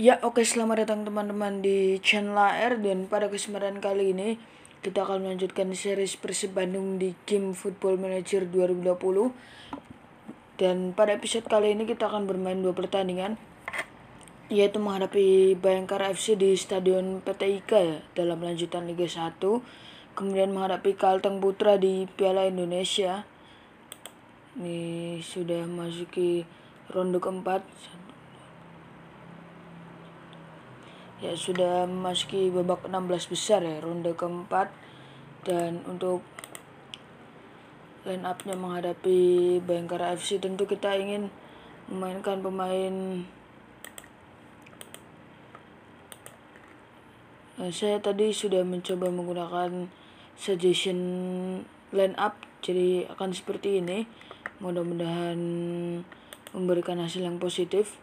Ya oke okay, selamat datang teman-teman di channel AR dan pada kesempatan kali ini kita akan melanjutkan series Persib Bandung di game Football Manager 2020 dan pada episode kali ini kita akan bermain dua pertandingan yaitu menghadapi Bayangkara FC di Stadion Ika ya, dalam lanjutan Liga 1 kemudian menghadapi Kalteng Putra di Piala Indonesia ini sudah masuki ronde keempat ya sudah memasuki babak 16 besar ya ronde keempat dan untuk line upnya menghadapi Bayangkara FC tentu kita ingin memainkan pemain nah, saya tadi sudah mencoba menggunakan suggestion line up jadi akan seperti ini mudah-mudahan memberikan hasil yang positif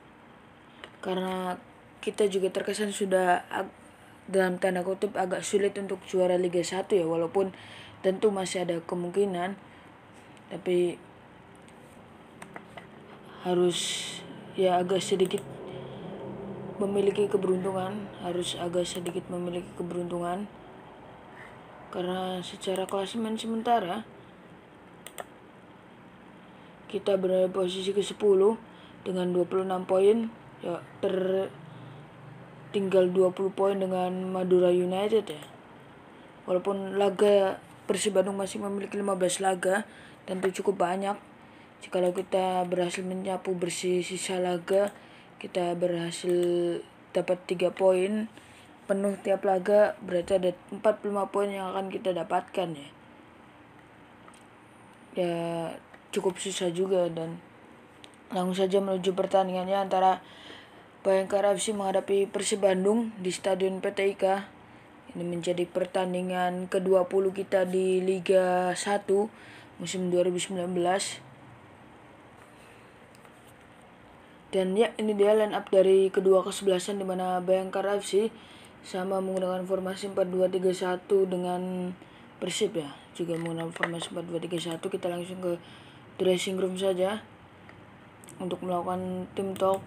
karena kita juga terkesan sudah dalam tanda kutip agak sulit untuk juara Liga 1 ya walaupun tentu masih ada kemungkinan tapi harus ya agak sedikit memiliki keberuntungan harus agak sedikit memiliki keberuntungan karena secara klasemen sementara kita berada di posisi ke-10 dengan 26 poin ya ter tinggal 20 poin dengan Madura United ya. Walaupun laga Persib Bandung masih memiliki 15 laga tentu cukup banyak. Jika kita berhasil menyapu bersih sisa laga, kita berhasil dapat 3 poin penuh tiap laga, berarti ada 45 poin yang akan kita dapatkan ya. Ya cukup susah juga dan langsung saja menuju pertandingannya antara Bayangkara FC menghadapi Persib Bandung di Stadion PT IKA. Ini menjadi pertandingan ke-20 kita di Liga 1 musim 2019. Dan ya, ini dia line up dari kedua kesebelasan di mana Bayangkara FC sama menggunakan formasi 4-2-3-1 dengan Persib ya. Juga menggunakan formasi 4-2-3-1. Kita langsung ke dressing room saja untuk melakukan tim talk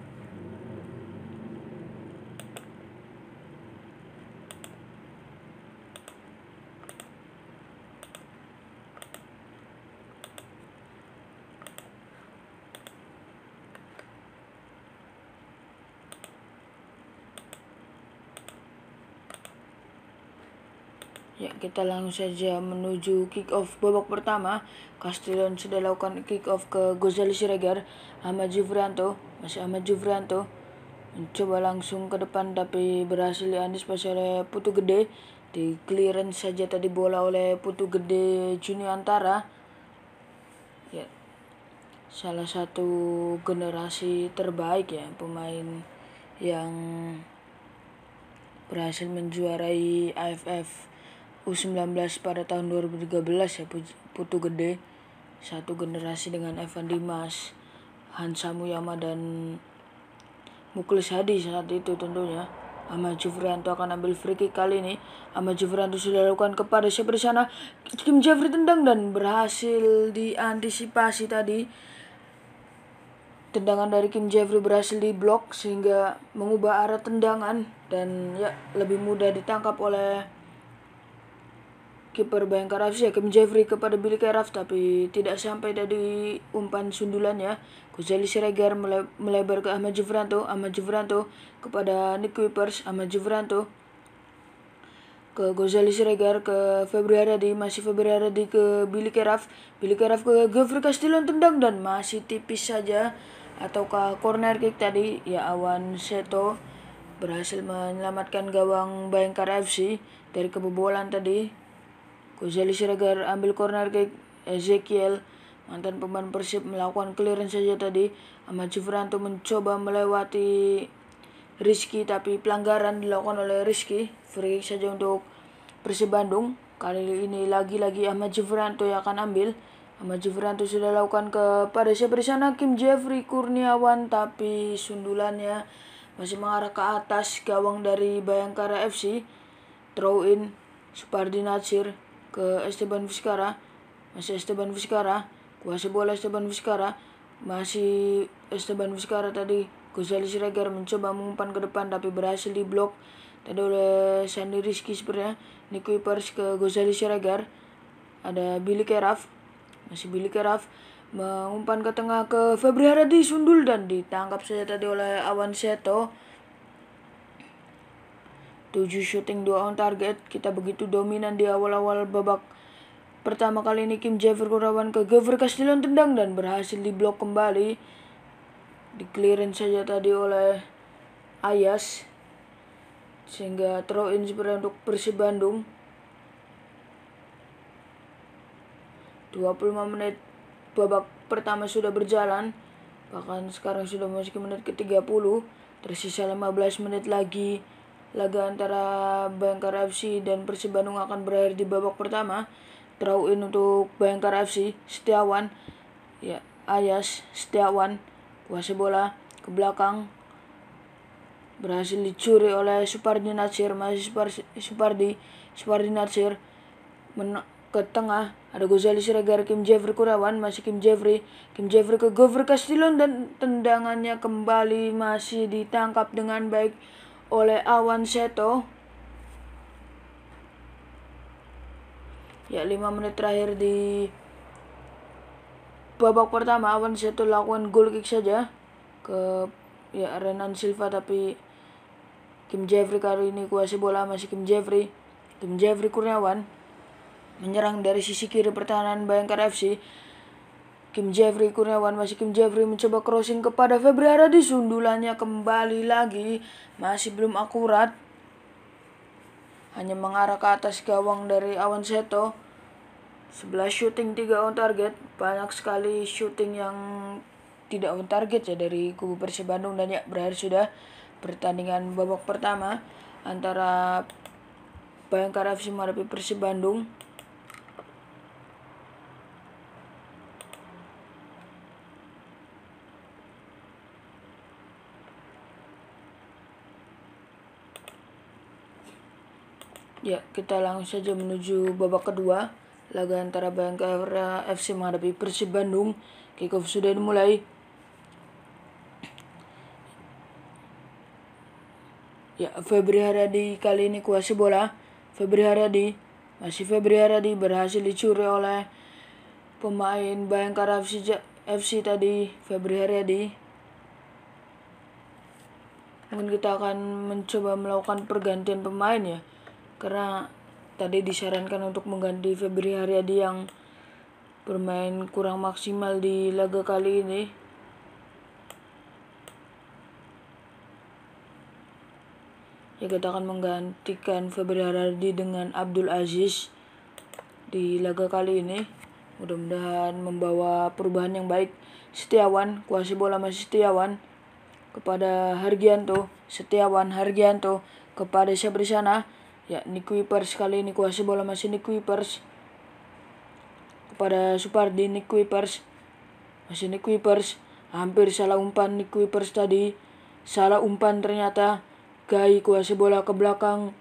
Ya, kita langsung saja menuju kick off babak pertama. Castellon sudah lakukan kick off ke Gozali Siregar, Ahmad Jufrianto, masih Ahmad Jufrianto. Mencoba langsung ke depan tapi berhasil pas oleh Putu Gede. Di clearance saja tadi bola oleh Putu Gede Juni Antara Ya. Salah satu generasi terbaik ya pemain yang berhasil menjuarai AFF U19 pada tahun 2013 ya Putu Gede satu generasi dengan Evan Dimas, Hansa Muyama dan Muklis Hadi saat itu tentunya. Ahmad Jufrianto akan ambil free kick kali ini. Ahmad Jufrianto sudah lakukan kepada siapa di sana. Kim Jeffrey tendang dan berhasil diantisipasi tadi. Tendangan dari Kim Jeffrey berhasil diblok sehingga mengubah arah tendangan dan ya lebih mudah ditangkap oleh Kiper Bayangkara FC Kim Jeffrey kepada Billy Keraf tapi tidak sampai dari umpan sundulan ya Kuzeli Siregar melebar ke Ahmad Jufranto, Ahmad Jufranto kepada Nick Wipers, Ahmad Jufranto ke Gozali Siregar ke Febri di masih Februari di ke Billy Keraf Billy Keraf ke Gavri Castilon tendang dan masih tipis saja ataukah corner kick tadi ya Awan Seto berhasil menyelamatkan gawang Bayangkara FC dari kebobolan tadi Gozali Siregar ambil corner ke Ezekiel mantan pemain Persib melakukan clearance saja tadi Ahmad Jufranto mencoba melewati Rizky tapi pelanggaran dilakukan oleh Rizky free saja untuk Persib Bandung kali ini lagi-lagi Ahmad Jufranto yang akan ambil Ahmad Jufranto sudah lakukan kepada siapa di sana Kim Jeffrey Kurniawan tapi sundulannya masih mengarah ke atas gawang dari Bayangkara FC throw in Supardi Nasir ke Esteban Vizcarra masih Esteban Vizcarra kuasa bola Esteban Vizcarra masih Esteban Vizcarra tadi Gozali Siregar mencoba mengumpan ke depan tapi berhasil diblok tadi oleh Sandy Rizky sebenarnya Nicky Pers ke Gozali Siregar ada Billy Keraf masih Billy Keraf mengumpan ke tengah ke Febri Haradi Sundul dan ditangkap saja tadi oleh Awan Seto 7 shooting 2 on target. Kita begitu dominan di awal-awal babak. Pertama kali ini Kim Jaffer Kurawan ke Gover Castillon tendang dan berhasil diblok kembali. Di clearance saja tadi oleh Ayas. Sehingga throw in sebenarnya untuk Persib Bandung. 25 menit babak pertama sudah berjalan. Bahkan sekarang sudah masuk ke menit ke-30. Tersisa 15 menit lagi Laga antara Bayangkara FC dan Persib Bandung akan berakhir di babak pertama. Terauin untuk Bayangkara FC, Setiawan, ya Ayas, Setiawan, kuasa bola ke belakang berhasil dicuri oleh Supardi Nasir, masih Supardi Supardi Natsir men ke tengah ada Gozali Siregar Kim Jeffrey Kurawan masih Kim Jeffrey Kim Jeffrey ke Gover Castillon dan tendangannya kembali masih ditangkap dengan baik oleh awan Seto ya 5 menit terakhir di babak pertama awan Seto lakukan goal kick saja ke ya Renan Silva tapi Kim Jeffrey kali ini kuasai bola masih Kim Jeffrey Kim Jeffrey Kurniawan menyerang dari sisi kiri pertahanan Bayangkara FC Kim Jeffrey Kurniawan masih Kim Jeffrey mencoba crossing kepada Febri Haradi sundulannya kembali lagi masih belum akurat hanya mengarah ke atas gawang dari Awan Seto 11 shooting 3 on target banyak sekali shooting yang tidak on target ya dari kubu Persib Bandung dan ya berakhir sudah pertandingan babak pertama antara Bayangkara FC menghadapi Persib Bandung Ya, kita langsung saja menuju babak kedua. Laga antara Bayangkara FC menghadapi Persib Bandung. Kickoff sudah dimulai. Ya, Febri Haradi kali ini kuasai bola. Febri Haradi, masih Febri Haradi berhasil dicuri oleh pemain Bayangkara FC, FC tadi, Febri Haradi mungkin kita akan mencoba melakukan pergantian pemain ya karena tadi disarankan untuk mengganti Febri Haryadi yang bermain kurang maksimal di laga kali ini. Ya kita akan menggantikan Febri Haryadi dengan Abdul Aziz di laga kali ini. Mudah-mudahan membawa perubahan yang baik. Setiawan, kuasi bola masih Setiawan kepada Hargianto, Setiawan Hargianto kepada Siapa sana? Ya, Nick Kuipers kali ini kuasai bola masih Nick Kuipers. Kepada Supardi Nick Kuipers. Masih Nick Kuipers. Hampir salah umpan Nick Kuipers tadi. Salah umpan ternyata. Gai kuasai bola ke belakang.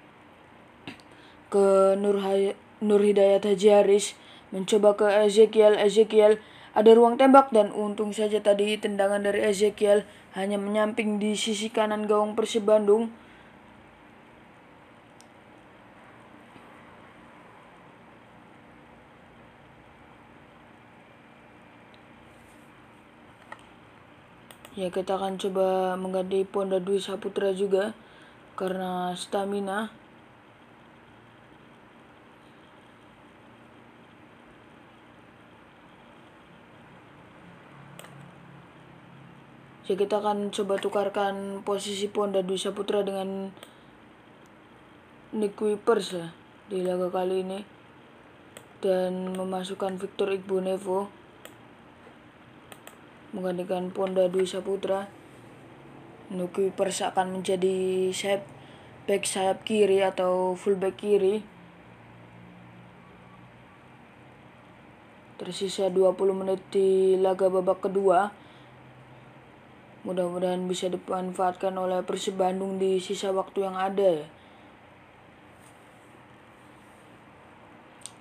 Ke Nur, Hay Nur Hidayat Haji Haris. Mencoba ke Ezekiel. Ezekiel ada ruang tembak dan untung saja tadi tendangan dari Ezekiel hanya menyamping di sisi kanan gawang Persib Bandung. ya kita akan coba mengganti Ponda Dwi Saputra juga karena stamina ya kita akan coba tukarkan posisi Ponda Dwi Saputra dengan Nick Weepers ya di laga kali ini dan memasukkan Victor Igbonevo menggantikan Ponda Dwi Saputra. Nuki Persa akan menjadi sayap back sayap kiri atau fullback kiri. Tersisa 20 menit di laga babak kedua. Mudah-mudahan bisa dimanfaatkan oleh Persib Bandung di sisa waktu yang ada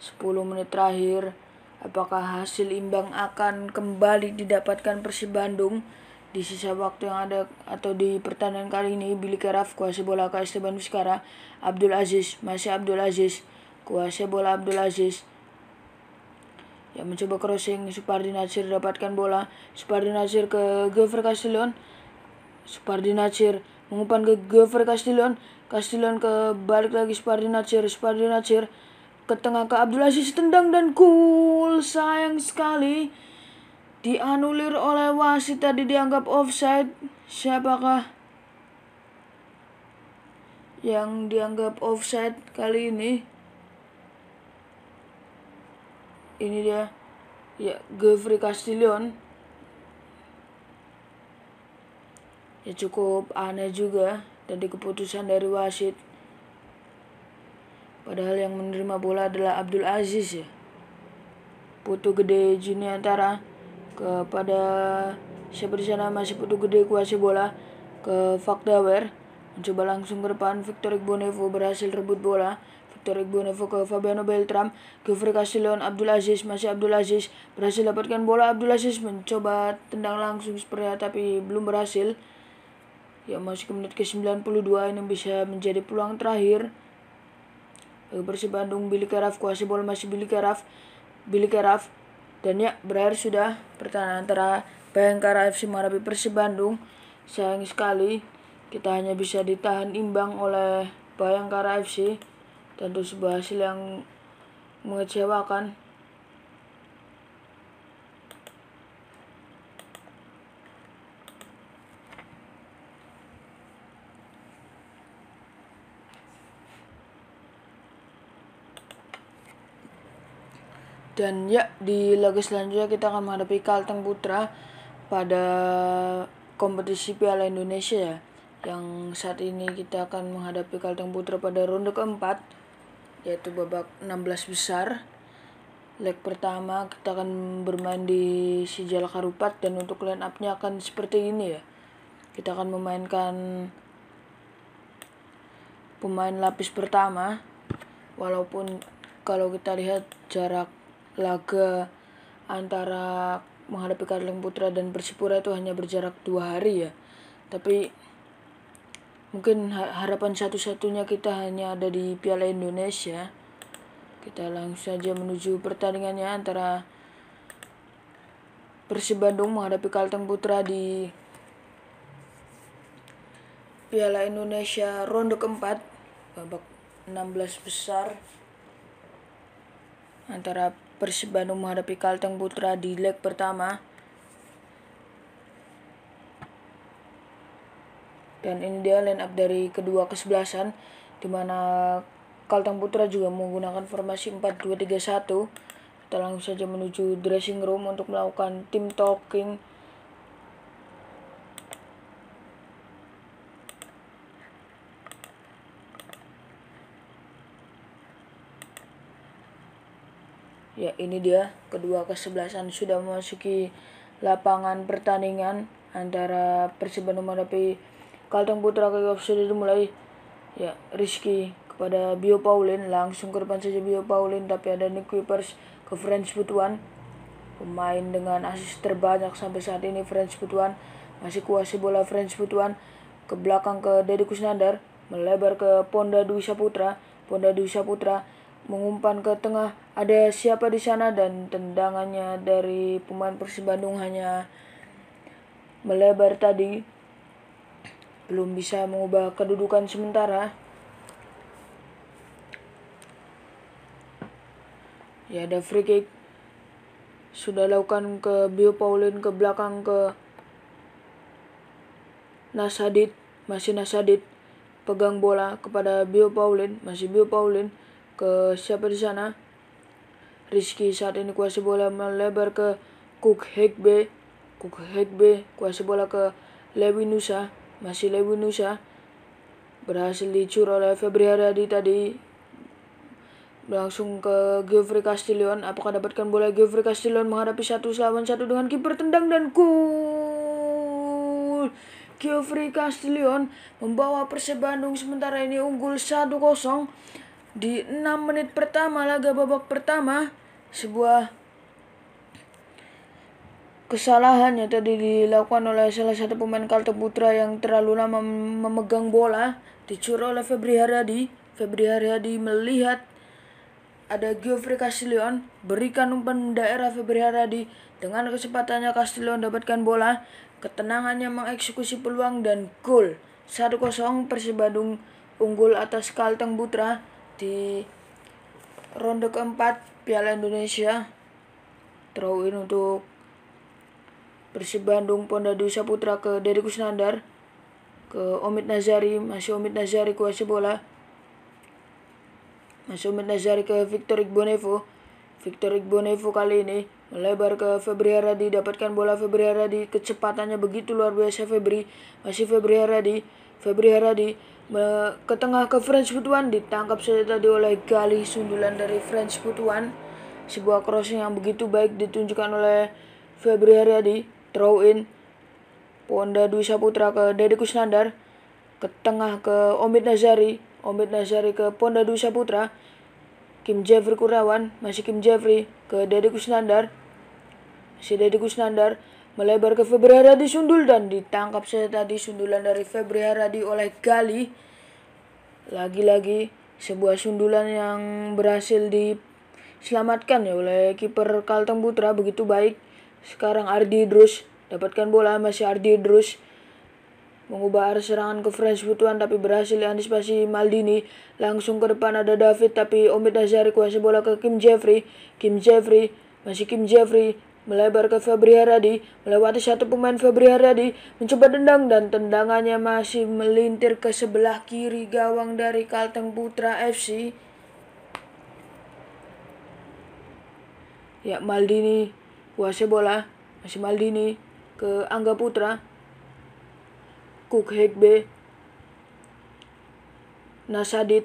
10 ya. menit terakhir Apakah hasil imbang akan kembali didapatkan Persib Bandung di sisa waktu yang ada atau di pertandingan kali ini Billy Keraf kuasa bola ke Esteban Vizcara Abdul Aziz masih Abdul Aziz kuasa bola Abdul Aziz yang mencoba crossing Supardi Nasir dapatkan bola Supardi Nasir ke Gover Castellon Supardi Nasir mengumpan ke Gover Castellon Castellon ke balik lagi Supardi Nasir Supardi Nasir ke tengah ke Abdul Aziz tendang dan gol. Sayang sekali dianulir oleh wasit tadi dianggap offside. Siapakah yang dianggap offside kali ini? Ini dia. Ya, Geoffrey Castillon. Ya cukup aneh juga tadi keputusan dari wasit. Padahal yang menerima bola adalah Abdul Aziz ya. Putu gede Juni antara kepada siapa di sana masih putu gede kuasai bola ke Fakdawer. Mencoba langsung ke depan Victor Bonevo berhasil rebut bola. Victor Bonevo ke Fabiano Beltram, ke Frikasilon Abdul Aziz, masih Abdul Aziz berhasil dapatkan bola Abdul Aziz mencoba tendang langsung seperti sepertinya tapi belum berhasil. Ya masih ke menit ke 92 ini bisa menjadi peluang terakhir. Persib eh, Bandung Billy Keraf kuasai bola masih Billy Keraf Billy Keraf dan ya berakhir sudah pertandingan antara Bayangkara FC Marabi Persib Bandung sayang sekali kita hanya bisa ditahan imbang oleh Bayangkara FC tentu sebuah hasil yang mengecewakan Dan ya di laga selanjutnya kita akan menghadapi Kalteng Putra pada kompetisi Piala Indonesia ya. Yang saat ini kita akan menghadapi Kalteng Putra pada ronde keempat yaitu babak 16 besar. Leg pertama kita akan bermain di Sijal Karupat dan untuk line up-nya akan seperti ini ya. Kita akan memainkan pemain lapis pertama walaupun kalau kita lihat jarak laga antara menghadapi Karling Putra dan Persipura itu hanya berjarak dua hari ya. Tapi mungkin harapan satu-satunya kita hanya ada di Piala Indonesia. Kita langsung saja menuju pertandingannya antara Persib Bandung menghadapi Kalteng Putra di Piala Indonesia ronde keempat babak 16 besar antara Persib Bandung menghadapi Kalteng Putra di leg pertama. Dan ini dia line up dari kedua kesebelasan di mana Kalteng Putra juga menggunakan formasi 4-2-3-1. Kita langsung saja menuju dressing room untuk melakukan team talking. ini dia kedua kesebelasan sudah memasuki lapangan pertandingan antara Persib Bandung menghadapi Kalteng Putra Kegop sudah dimulai ya Rizky kepada Bio Paulin langsung ke depan saja Bio Paulin tapi ada Nick Wipers ke French Butuan pemain dengan asis terbanyak sampai saat ini French Butuan masih kuasai bola French Butuan ke belakang ke Deddy Kusnandar melebar ke Ponda Dwi Saputra Ponda Dwi Saputra mengumpan ke tengah ada siapa di sana dan tendangannya dari pemain Persib Bandung hanya melebar tadi belum bisa mengubah kedudukan sementara ya ada free kick sudah lakukan ke Bio Paulin ke belakang ke Nasadit masih Nasadit pegang bola kepada Bio Paulin masih Bio Paulin ke siapa di sana? Rizky saat ini kuasa bola melebar ke Cook Hegbe. Cook Hegbe kuasa bola ke Lewi Nusa. Masih Lewi Nusa. Berhasil dicur oleh Febri Haryadi tadi. Langsung ke Geoffrey Castillon. Apakah dapatkan bola Geoffrey Castillon menghadapi satu lawan satu dengan kiper tendang dan cool, Geoffrey Castillon membawa Persib Bandung sementara ini unggul 1-0 di 6 menit pertama laga babak pertama, sebuah kesalahan yang tadi dilakukan oleh salah satu pemain Kalteng Putra yang terlalu lama memegang bola dicuri oleh Febri Haryadi. Febri Haryadi melihat ada Geoffrey Castillon berikan umpan daerah Febri Haryadi dengan kesempatannya Castillon dapatkan bola ketenangannya mengeksekusi peluang dan gol 1-0 Persib Bandung unggul atas Kalteng Putra di ronde keempat Piala Indonesia terowin untuk Persib Bandung Ponda Dusa Putra ke Dedi Kusnandar ke Omid Nazari masih Omid Nazari kuasa bola masih Omid Nazari ke Victor Igbonevo Victor Igbonevo kali ini melebar ke Febri Haradi dapatkan bola Febri Haradi kecepatannya begitu luar biasa Febri masih Febri Haradi Febri Haradi ke tengah ke French Foot One ditangkap saja tadi oleh Gali sundulan dari French Foot One sebuah crossing yang begitu baik ditunjukkan oleh Febri Haryadi throw in Ponda Dwi Saputra ke Deddy Kusnandar ke tengah ke Omid Nazari Omid Nazari ke Ponda Dwi Saputra Kim Jeffrey Kurawan masih Kim Jeffrey ke Deddy Kusnandar si Deddy Kusnandar melebar ke Febri Haradi Sundul dan ditangkap saya tadi sundulan dari Febri Haradi oleh Gali. Lagi-lagi sebuah sundulan yang berhasil diselamatkan ya oleh kiper Kalteng Putra begitu baik. Sekarang Ardi Drus dapatkan bola masih Ardi Drus mengubah arah serangan ke French Butuan tapi berhasil diantisipasi Maldini. Langsung ke depan ada David tapi Omid Azhari kuasa bola ke Kim Jeffrey. Kim Jeffrey, masih Kim Jeffrey melebar ke Febri Haryadi, melewati satu pemain Febri Haryadi, mencoba dendang dan tendangannya masih melintir ke sebelah kiri gawang dari Kalteng Putra FC. Ya Maldini, kuasa bola, masih Maldini ke Angga Putra. Cook Hegbe, Nasadit,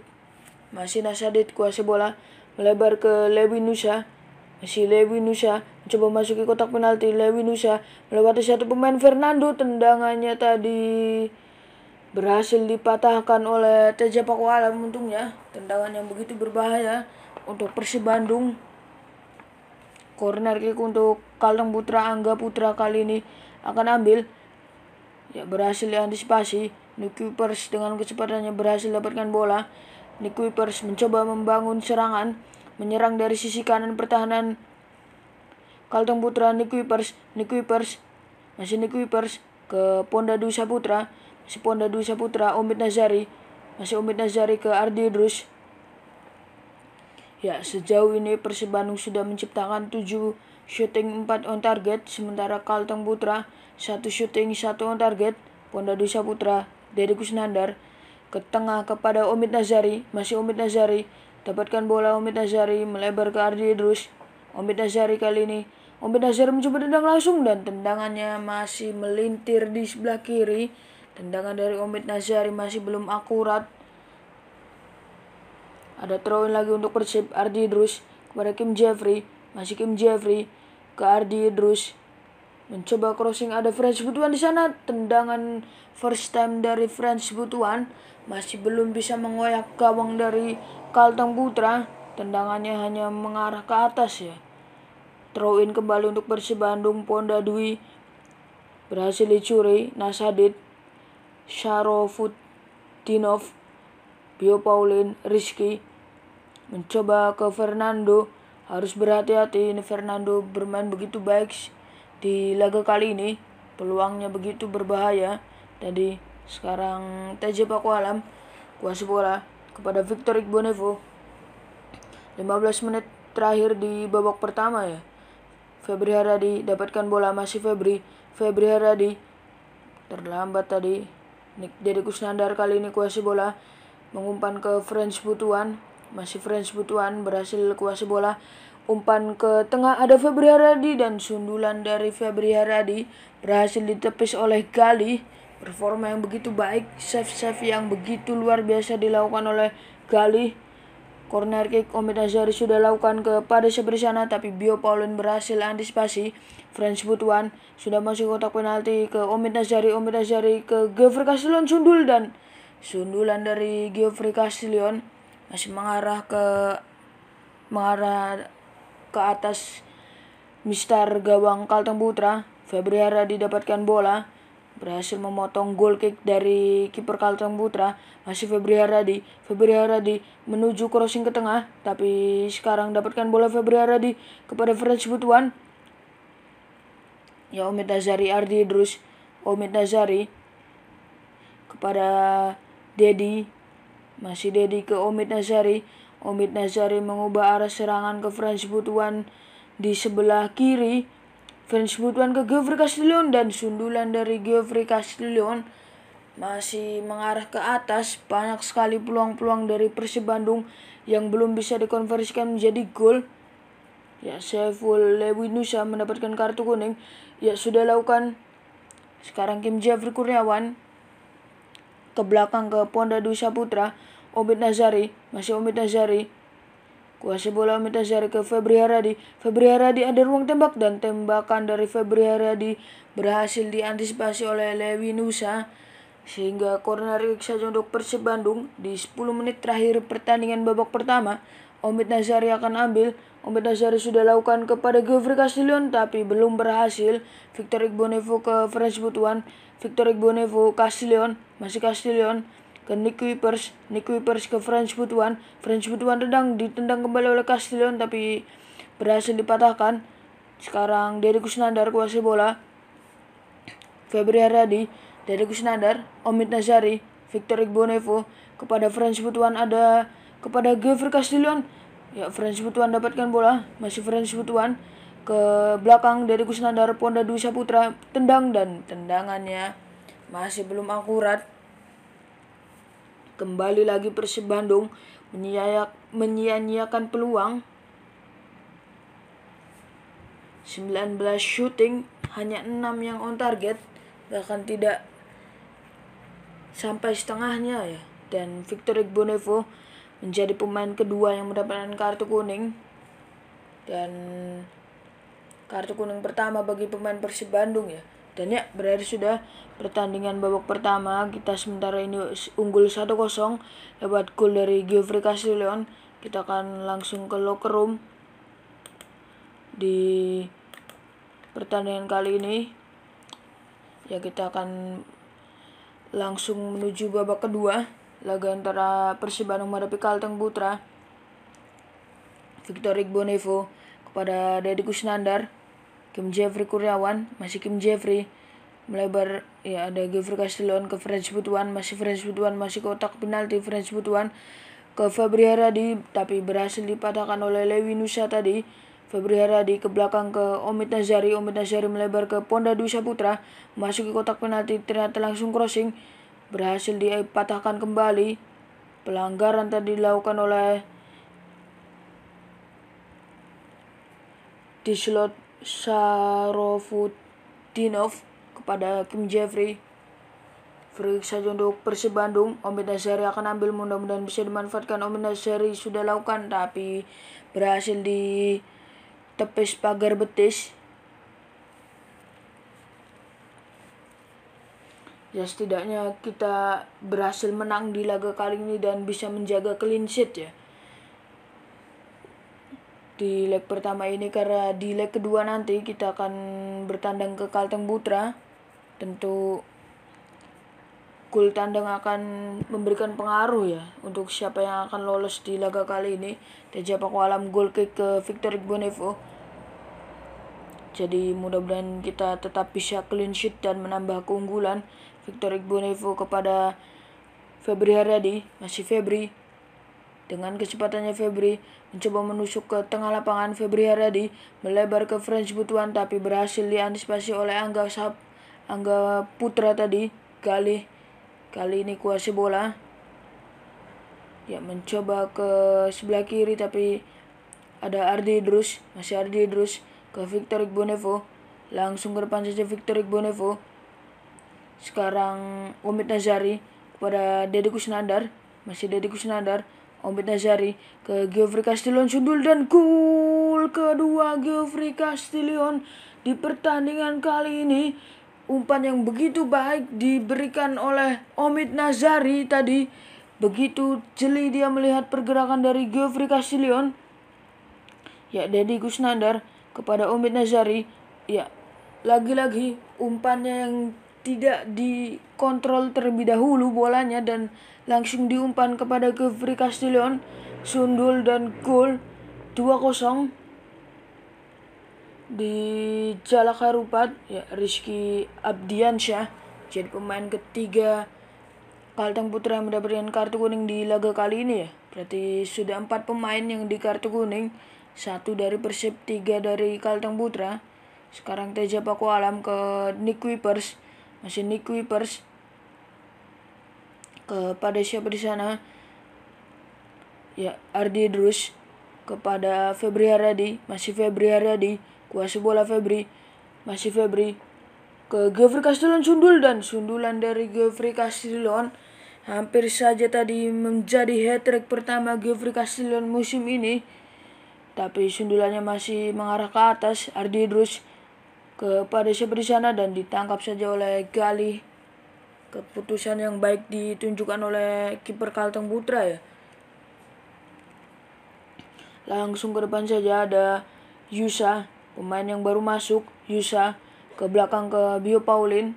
masih Nasadit kuasa bola, melebar ke Lewi Nusa si Lewi Nusa mencoba masuki kotak penalti. Lewi Nusa melewati satu pemain Fernando. Tendangannya tadi berhasil dipatahkan oleh Teja Pakualam untungnya. Tendangan yang begitu berbahaya untuk Persib Bandung. Corner kick untuk Kaleng Putra Angga Putra kali ini akan ambil. Ya berhasil diantisipasi. Nick dengan kecepatannya berhasil dapatkan bola. Nick mencoba membangun serangan menyerang dari sisi kanan pertahanan Kalteng Putra Nikwipers Nikwipers masih Nikwipers ke Ponda Pondadu Saputra masih Ponda Pondadu Saputra Omid Nazari masih Omid Nazari ke Ardi Drus Ya, sejauh ini Persib Bandung sudah menciptakan 7 shooting 4 on target, sementara Kalteng Putra satu shooting satu on target, Ponda Pondadu Saputra, Dedi Kusnandar, ke tengah kepada Omid Nazari, masih Omid Nazari, Dapatkan bola Omid Nazari melebar ke Ardi Idrus. Omid Nazari kali ini. Omid Nazari mencoba tendang langsung dan tendangannya masih melintir di sebelah kiri. Tendangan dari Omid Nazari masih belum akurat. Ada throw in lagi untuk Persib Ardi Idrus kepada Kim Jeffrey. Masih Kim Jeffrey ke Ardi Idrus mencoba crossing ada French Butuan di sana tendangan first time dari French Butuan masih belum bisa mengoyak gawang dari Kalteng Putra tendangannya hanya mengarah ke atas ya throw in kembali untuk Persib Bandung Ponda Dwi berhasil dicuri Sharofut Dinov Bio Paulin Rizky mencoba ke Fernando harus berhati-hati ini Fernando bermain begitu baik di laga kali ini peluangnya begitu berbahaya. Jadi sekarang TJ Paku Alam kuasa bola kepada Victor Igbonevo. 15 menit terakhir di babak pertama ya. Febri Haradi dapatkan bola masih Febri. Febri Haradi terlambat tadi. Nick Dede Kusnandar kali ini kuasa bola mengumpan ke French Butuan. Masih French Butuan berhasil kuasa bola Umpan ke tengah ada Febri Haradi dan sundulan dari Febri Haradi berhasil ditepis oleh Gali. Performa yang begitu baik, save-save yang begitu luar biasa dilakukan oleh Gali. Corner kick Omid Azhari sudah lakukan kepada sebelah sana tapi Bio Paulin berhasil antisipasi. French Butuan sudah masuk kotak penalti ke Omid Azhari, Omid Azhari ke Geoffrey Castellon sundul dan sundulan dari Geoffrey Castellon masih mengarah ke mengarah ke atas Mister gawang Kalteng Putra. Febriara didapatkan bola, berhasil memotong goal kick dari kiper Kalteng Putra. Masih Febri Haradi. Febri Haradi menuju crossing ke tengah, tapi sekarang dapatkan bola Febri Haradi kepada French Butuan. Ya Omid Nazari Ardi terus Omid Nazari kepada Dedi masih Dedi ke Omid Nazari Omid Nazari mengubah arah serangan ke Boot Butuan di sebelah kiri. Boot Butuan ke Geoffrey Castillon dan sundulan dari Geoffrey Castillon masih mengarah ke atas. Banyak sekali peluang-peluang dari Persib Bandung yang belum bisa dikonversikan menjadi gol. Ya, Saiful Nusa mendapatkan kartu kuning. Ya, sudah lakukan. Sekarang Kim Jeffrey Kurniawan ke belakang ke Ponda Dusa Putra. Omid Nazari, masih Omid Nazari. Kuasa bola Omid Nazari ke Febri Haradi. Febri Haradi ada ruang tembak dan tembakan dari Febri Haradi berhasil diantisipasi oleh Lewi Nusa. Sehingga corner kick saja untuk Persib Bandung di 10 menit terakhir pertandingan babak pertama. Omid Nazari akan ambil. Omid Nazari sudah lakukan kepada Geoffrey Castillion tapi belum berhasil. Victor Igbonevo ke French Butuan. Victor Igbonevo Castillion. Masih Castillion ke Nick Wippers. Nick Wippers ke French Butuan. French Butuan tendang, ditendang kembali oleh Castillon tapi berhasil dipatahkan. Sekarang dari Kusnandar kuasai bola. Febri Haradi, Dedi Kusnandar, Omid Nazari, Victor Igbonevo kepada French Butuan ada kepada Gavir Castillon Ya, French Butuan dapatkan bola, masih French Butuan ke belakang dari Kusnandar Ponda Dwi Saputra tendang dan tendangannya masih belum akurat Kembali lagi Persib Bandung menyia-nyiakan peluang 19 shooting hanya 6 yang on target bahkan tidak sampai setengahnya ya dan Victor Bonevo menjadi pemain kedua yang mendapatkan kartu kuning dan kartu kuning pertama bagi pemain Persib Bandung ya dan ya, berakhir sudah pertandingan babak pertama. Kita sementara ini unggul 1-0 lewat gol dari Geoffrey Castillion. Kita akan langsung ke locker room di pertandingan kali ini. Ya, kita akan langsung menuju babak kedua. Laga antara Persib Bandung menghadapi Kalteng Putra. Victorik Bonevo kepada Deddy Kusnandar Kim Jeffrey Kuryawan masih Kim Jeffrey melebar ya ada Gifri Castellon ke French Butuan masih French Butuan masih kotak penalti French Butuan ke Fabri Haradi tapi berhasil dipatahkan oleh Lewi Nusa tadi Fabri Haradi ke belakang ke Omid Nazari Omid Nazari melebar ke Ponda Dwi Saputra masuk ke kotak penalti ternyata langsung crossing berhasil dipatahkan kembali pelanggaran tadi dilakukan oleh slot Sarofudinov kepada Kim Jeffrey. Saja untuk Persib Bandung, Omid Nasari akan ambil mudah-mudahan bisa dimanfaatkan. Omid Nasari sudah lakukan tapi berhasil di tepis pagar betis. Ya setidaknya kita berhasil menang di laga kali ini dan bisa menjaga clean sheet ya di leg pertama ini karena di leg kedua nanti kita akan bertandang ke Kalteng Putra. Tentu gol tandang akan memberikan pengaruh ya untuk siapa yang akan lolos di laga kali ini. Teja alam gol kick ke Victor Bonevo Jadi mudah-mudahan kita tetap bisa clean sheet dan menambah keunggulan Victor Bonevo kepada Febri Haryadi, masih Febri, dengan kecepatannya Febri mencoba menusuk ke tengah lapangan Febri Haradi melebar ke French Butuan tapi berhasil diantisipasi oleh Angga Sab Angga Putra tadi kali kali ini kuasa bola ya mencoba ke sebelah kiri tapi ada Ardi Drus masih Ardi Drus ke victorik Bonevo langsung ke depan saja Victor Bonevo sekarang Umid Nazari kepada dedikus Kusnandar masih dedikus Kusnandar Omid Nazari ke Geoffrey Castillion sundul dan gol kedua Geoffrey Castillion di pertandingan kali ini umpan yang begitu baik diberikan oleh Omid Nazari tadi begitu jeli dia melihat pergerakan dari Geoffrey Castillion ya Dedi Gusnandar kepada Omid Nazari ya lagi-lagi umpannya yang tidak dikontrol terlebih dahulu bolanya dan langsung diumpan kepada Kevri Castellon, sundul dan gol 2-0 di Jalak Harupat ya Rizky Abdiansyah jadi pemain ketiga Kalteng Putra yang mendapatkan kartu kuning di laga kali ini ya berarti sudah empat pemain yang di kartu kuning satu dari Persib tiga dari Kalteng Putra sekarang Teja Paku Alam ke Nick Wipers masih Nick Weepers kepada siapa di sana ya Ardi Drus kepada Febri Haryadi masih Febri Haryadi kuasa bola Febri masih Febri ke Geoffrey Castellon Sundul dan sundulan dari Geoffrey Castellon hampir saja tadi menjadi hat trick pertama Geoffrey Castellon musim ini tapi sundulannya masih mengarah ke atas Ardi Drus kepada siapa di sana dan ditangkap saja oleh Gali. Keputusan yang baik ditunjukkan oleh kiper Kalteng Putra ya. Langsung ke depan saja ada Yusa, pemain yang baru masuk, Yusa ke belakang ke Bio Paulin.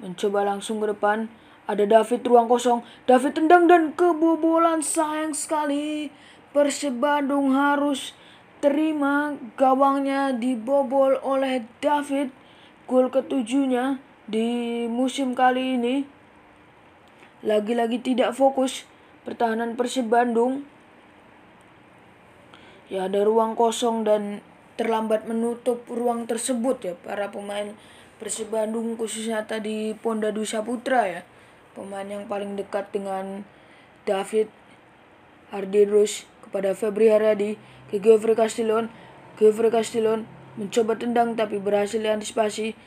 Mencoba langsung ke depan, ada David ruang kosong. David tendang dan kebobolan sayang sekali. Persib harus terima gawangnya dibobol oleh David gol ketujuhnya di musim kali ini lagi-lagi tidak fokus pertahanan Persib Bandung ya ada ruang kosong dan terlambat menutup ruang tersebut ya para pemain Persib Bandung khususnya tadi Ponda Dusa Putra ya pemain yang paling dekat dengan David Hardirus kepada Febri Haryadi ke Geoffrey Castillon. Geoffrey Castillon mencoba tendang tapi berhasil diantisipasi.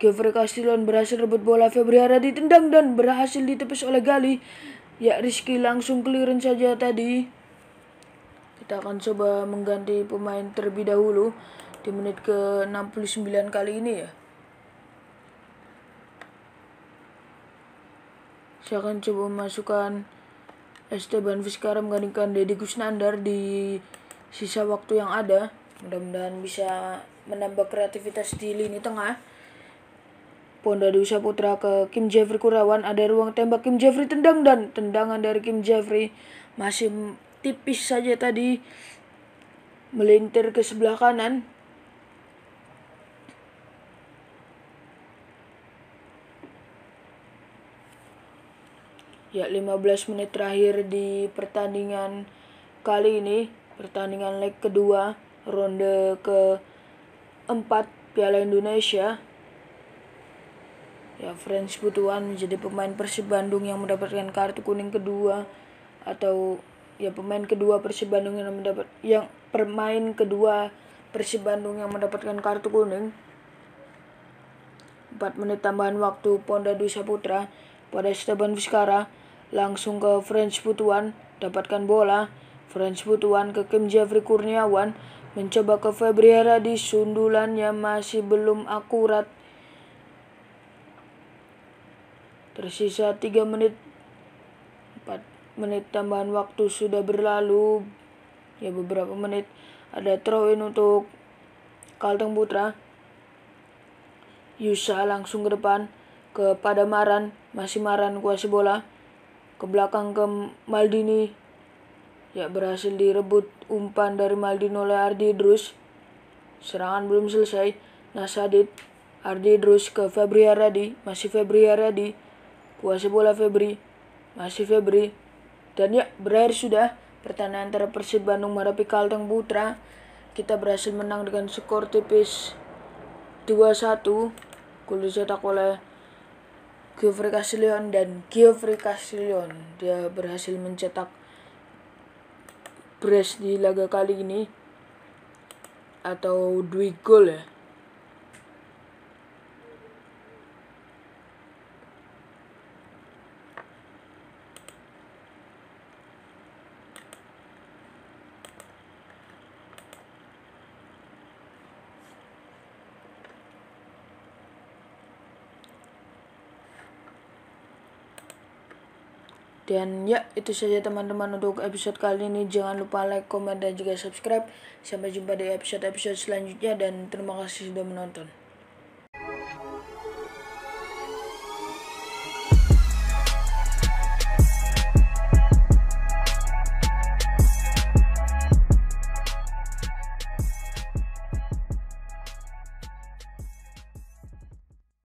Geoffrey Castillon berhasil rebut bola Febriara ditendang tendang dan berhasil ditepis oleh Gali. Ya Rizky langsung keliran saja tadi. Kita akan coba mengganti pemain terlebih dahulu di menit ke 69 kali ini ya. Saya akan coba memasukkan Esteban Vizcara menggantikan Deddy Gusnandar di sisa waktu yang ada mudah-mudahan bisa menambah kreativitas di lini tengah Ponda Dusa Putra ke Kim Jeffrey Kurawan ada ruang tembak Kim Jeffrey tendang dan tendangan dari Kim Jeffrey masih tipis saja tadi melintir ke sebelah kanan ya 15 menit terakhir di pertandingan kali ini Pertandingan leg kedua ronde ke empat Piala Indonesia ya French Butuan menjadi pemain Persib Bandung yang mendapatkan kartu kuning kedua atau ya pemain kedua Persib Bandung yang mendapat yang permain kedua Persib Bandung yang mendapatkan kartu kuning 4 menit tambahan waktu Ponda Dwi Saputra pada Esteban Vizcara langsung ke French Butuan dapatkan bola French Butuan ke Kim Jeffrey Kurniawan mencoba ke Febri sundulan sundulannya masih belum akurat. Tersisa 3 menit 4 menit tambahan waktu sudah berlalu ya beberapa menit ada throw in untuk Kalteng Putra Yusa langsung ke depan kepada Maran masih Maran kuasi bola ke belakang ke Maldini Ya berhasil direbut umpan dari Maldino oleh Ardi Drus. Serangan belum selesai. nasadit Ardi Drus ke Febri Aradi. Masih Febri Aradi. Kuasa bola Febri. Masih Febri. Dan ya berakhir sudah pertandingan antara Persib Bandung merapi Kalteng Putra. Kita berhasil menang dengan skor tipis 2-1. Gol dicetak oleh Geoffrey Casilion dan Geoffrey Casilion dia berhasil mencetak brace di laga kali ini atau Dwi Gol ya Dan ya, itu saja teman-teman untuk episode kali ini. Jangan lupa like, komen, dan juga subscribe. Sampai jumpa di episode-episode selanjutnya dan terima kasih sudah menonton.